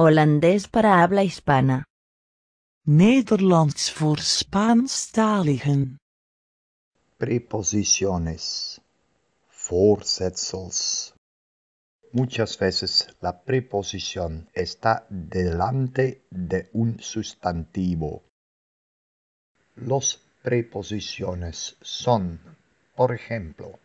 Holandés para habla hispana. Nederlands voor Spaanstaligen. Preposiciones. Voorzetsels. Muchas veces la preposición está delante de un sustantivo. Los preposiciones son, por ejemplo,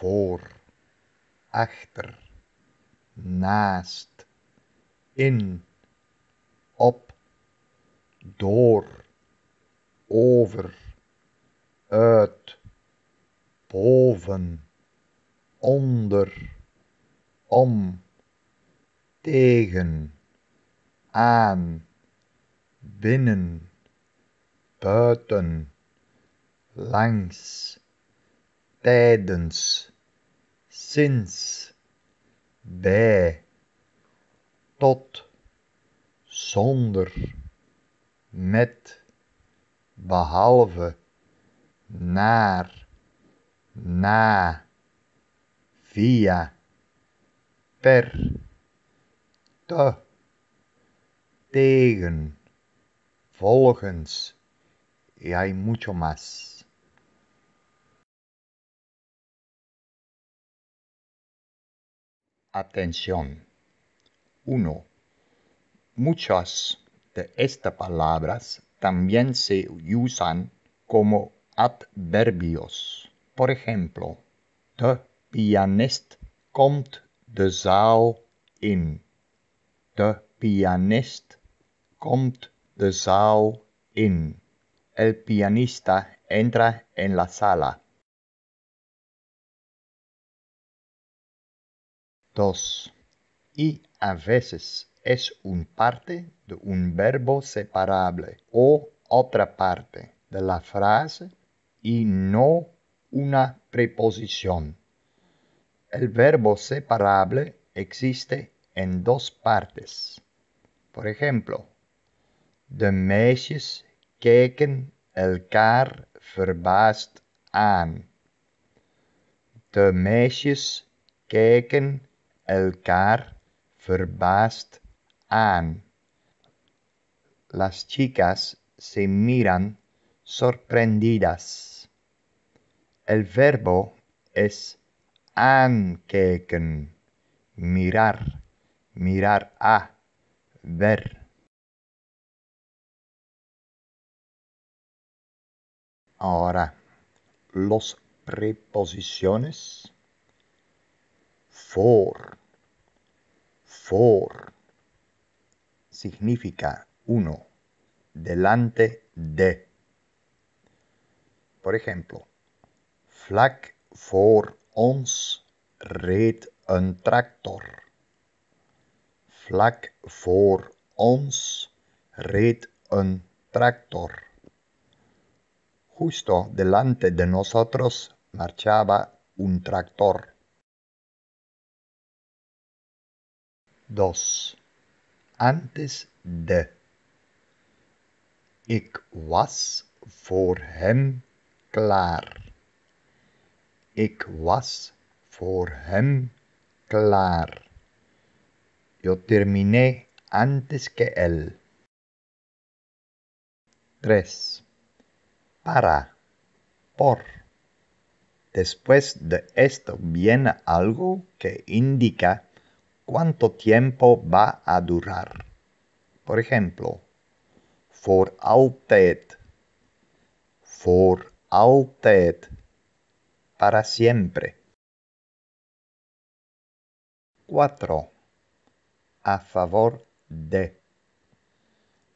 voor, achter, naast, in, op, door, over, uit, boven, onder, om, tegen, aan, binnen, buiten, langs, tijdens, sinds, bij tot zonder met behalve naar na via per te tegen volgens y mucho más Atención. 1. Muchas de estas palabras también se usan como adverbios. Por ejemplo, the pianist komt de zaal in. The pianist de in. El pianista entra en la sala. 2. Y a veces es un parte de un verbo separable o otra parte de la frase y no una preposición. El verbo separable existe en dos partes. Por ejemplo, de meisjes keken elkaar verbaasd aan. De meisjes keken elkaar aan. Las chicas se miran sorprendidas. El verbo es ankeken. mirar, mirar a, ver. Ahora, los preposiciones for for significa uno, delante de. Por ejemplo, flak for ons red un tractor. flag for ons red un tractor. Justo delante de nosotros marchaba un tractor. dos, antes de. Ik was voor hem klaar. Ik was voor hem klaar. Yo terminé antes que él. 3. Para, por. Después de esto viene algo que indica cuánto tiempo va a durar. Por ejemplo, for altet, for altet, para siempre. 4. A favor de.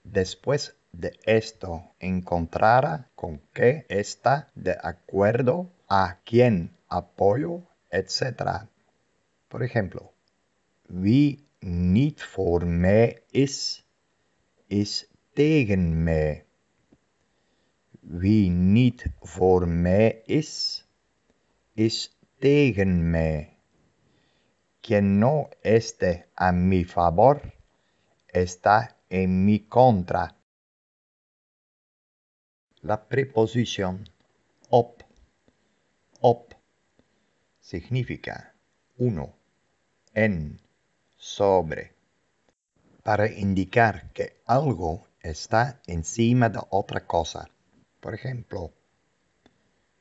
Después de esto, encontrará con qué está de acuerdo, a quién apoyo, etc. Por ejemplo, wie niet voor mij is, is tegen mij. Wie niet voor mij is, is tegen mij. Quien no esté a mi favor, está en mi contra. La preposición op, op, significa uno, en sobre, para indicar que algo está encima de otra cosa. Por ejemplo,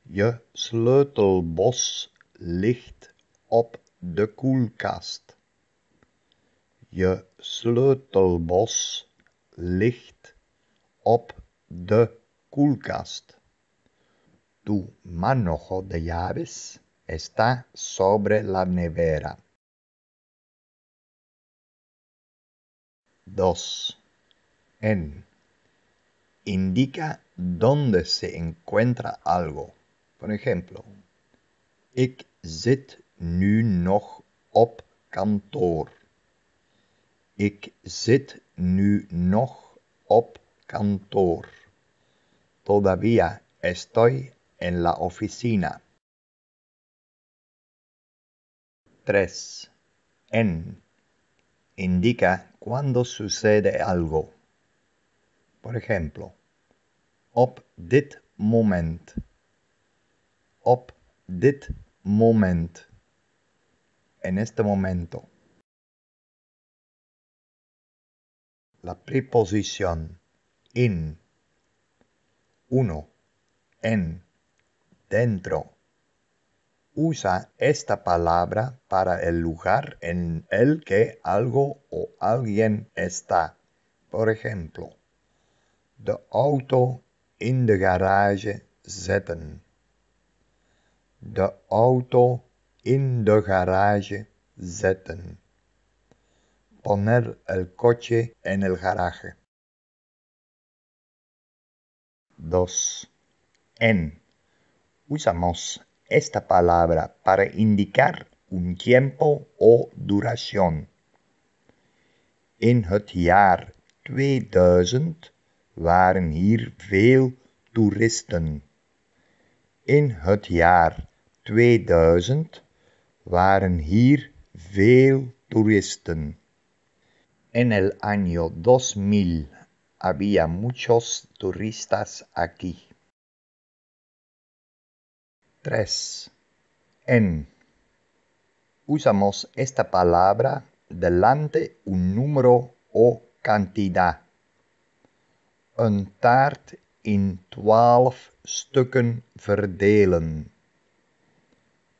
je sleutelbos licht op de koelkast. Je sleutelbos licht op de koelkast. Tu manojo de llaves está sobre la nevera. 2. En. Indica dónde se encuentra algo. Por ejemplo, ik zit nu nog op kantoor. Ik zit nu nog op kantoor. Todavía estoy en la oficina. 3. En. Indica cuando sucede algo. Por ejemplo, op dit moment. Op dit moment. En este momento. La preposición in. Uno. En. Dentro usa esta palabra para el lugar en el que algo o alguien está. Por ejemplo, The auto in the garage zetten. De auto in the garage zetten. Poner el coche en el garaje. 2. En. Usamos esta palabra para indicar un tiempo o duración. In het jaar 2000 waren hier veel toeristen. In het jaar 2000 waren hier veel toeristen. En el año 2000 había muchos turistas aquí. 3. En. Usamos esta palabra delante un número o cantidad. Een taart in twaalf stukken verdelen.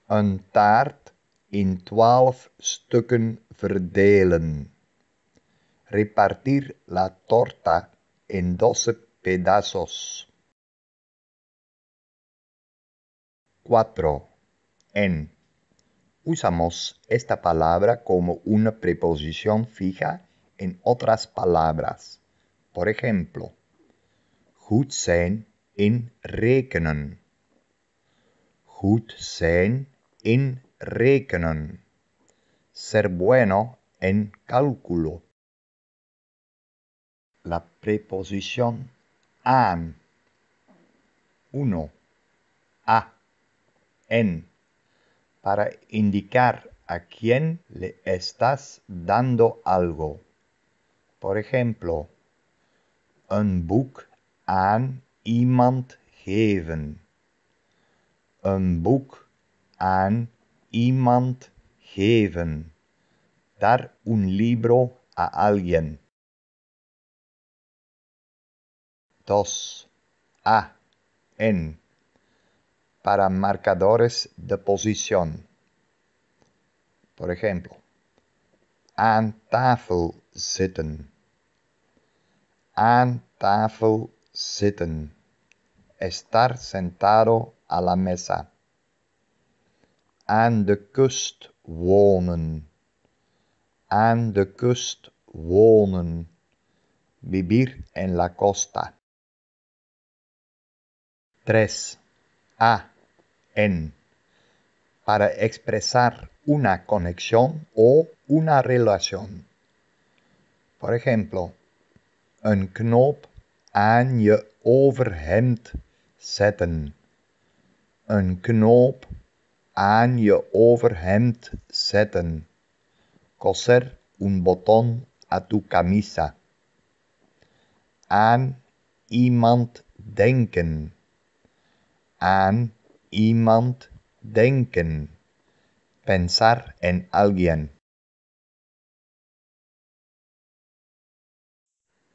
Een taart in twaalf stukken verdelen. Repartir la torta en doce pedazos. 4. En. Usamos esta palabra como una preposición fija en otras palabras. Por ejemplo, gut sein in rekenen. Gut sein in rekenen. Ser bueno en cálculo. La preposición an. 1. A en para indicar a quién le estás dando algo. Por ejemplo, un book an iemand geven. Un book an iemand geven. Dar un libro a alguien. 2. A. En para marcadores de posición. Por ejemplo, An tafel zitten. An tafel zitten. Estar sentado a la mesa. An de kust wonen. An de kust wonen. Vivir en la costa. 3. A en para expresar una conexión o una relación. Por ejemplo, un knoop aan je overhemd zetten. Een knoop aan je overhemd zetten. Coser un botón a tu camisa. Aan iemand denken. Aan iemand denken. Pensar en alguien.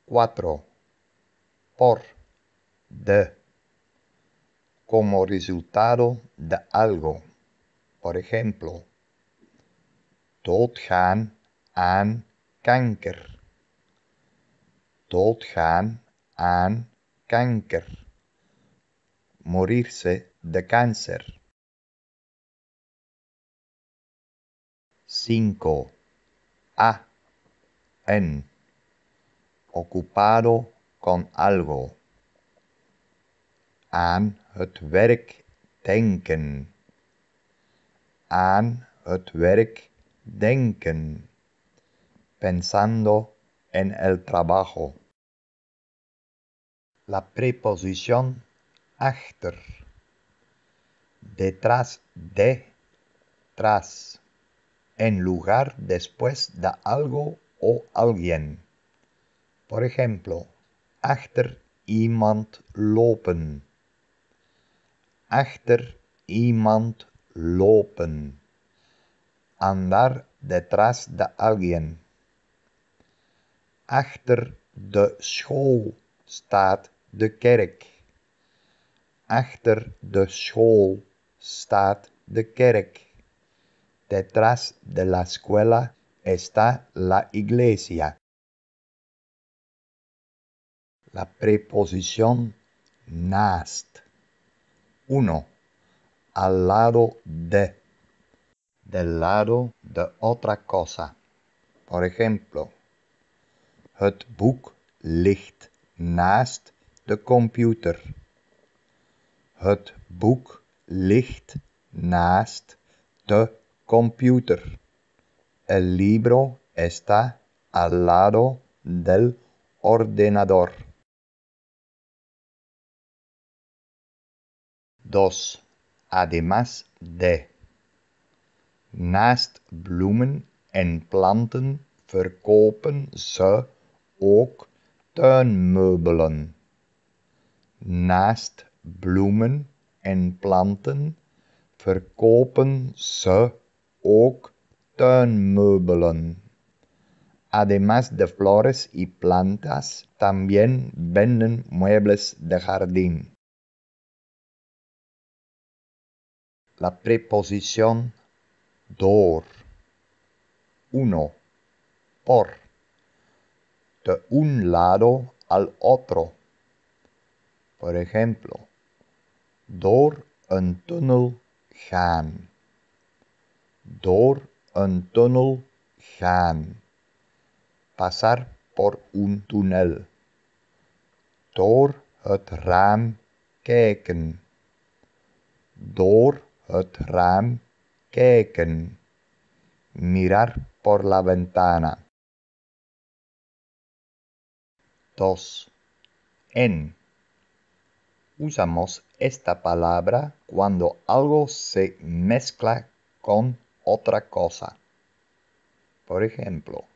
4. Por. De. Como resultado de algo. Por ejemplo. Doodgaan aan kanker. Doodgaan aan kanker. morirse de cáncer. 5. A. En. Ocupado con algo. An het werk denken. An het werk denken. Pensando en el trabajo. La preposición achter. Detrás de, tras. En lugar después de algo o alguien. Por ejemplo, achter iemand lopen. Achter iemand lopen. Andar detrás de alguien. Achter de school staat de kerk. Achter de school staat de kerk. Detrás de la escuela está la iglesia. La preposición naast. 1. Al lado de. Del lado de otra cosa. Por ejemplo, het boek ligt naast de computer. Het boek ligt naast de computer. El libro está al lado del ordenador. Dos. Además de. Naast bloemen en planten verkopen ze ook tuinmeubelen. Naast Blumen en planten verkopen ze ook tuinmeubelen. Además de flores y plantas, también venden muebles de jardín. La preposición DOR. 1. Por. De un lado al otro. Por ejemplo, door een tunnel gaan. Door een tunnel gaan. Pasar por un túnel. Door het raam kijken. Door het raam kijken. Mirar por la ventana. Dos. En. Usamos esta palabra cuando algo se mezcla con otra cosa. Por ejemplo,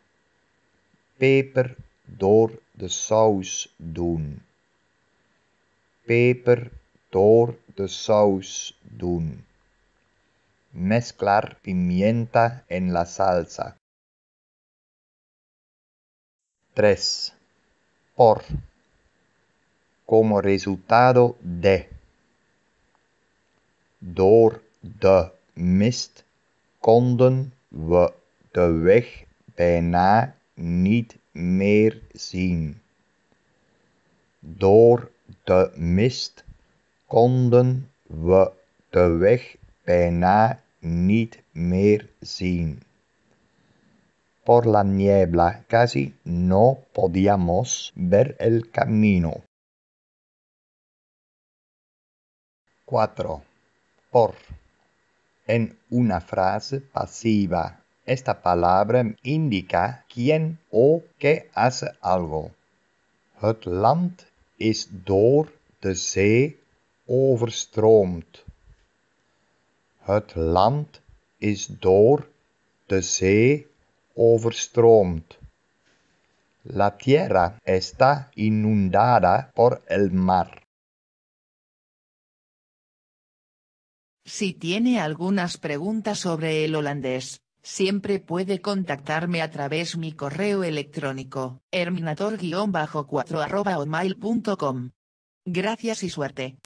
peper door de sauce doen. Peper door de sauce doen. Mezclar pimienta en la salsa. 3. Por. como resultado de, door de mist konden we de weg bijna niet meer zien. Door de mist konden we de weg bijna niet meer zien. Por la niebla casi no podíamos ver el camino. 4. Por. En una frase pasiva, esta palabra indica quién o qué hace algo. Het land is door de zee land is de La tierra está inundada por el mar. Si tiene algunas preguntas sobre el holandés, siempre puede contactarme a través mi correo electrónico, herminator-4 Gracias y suerte.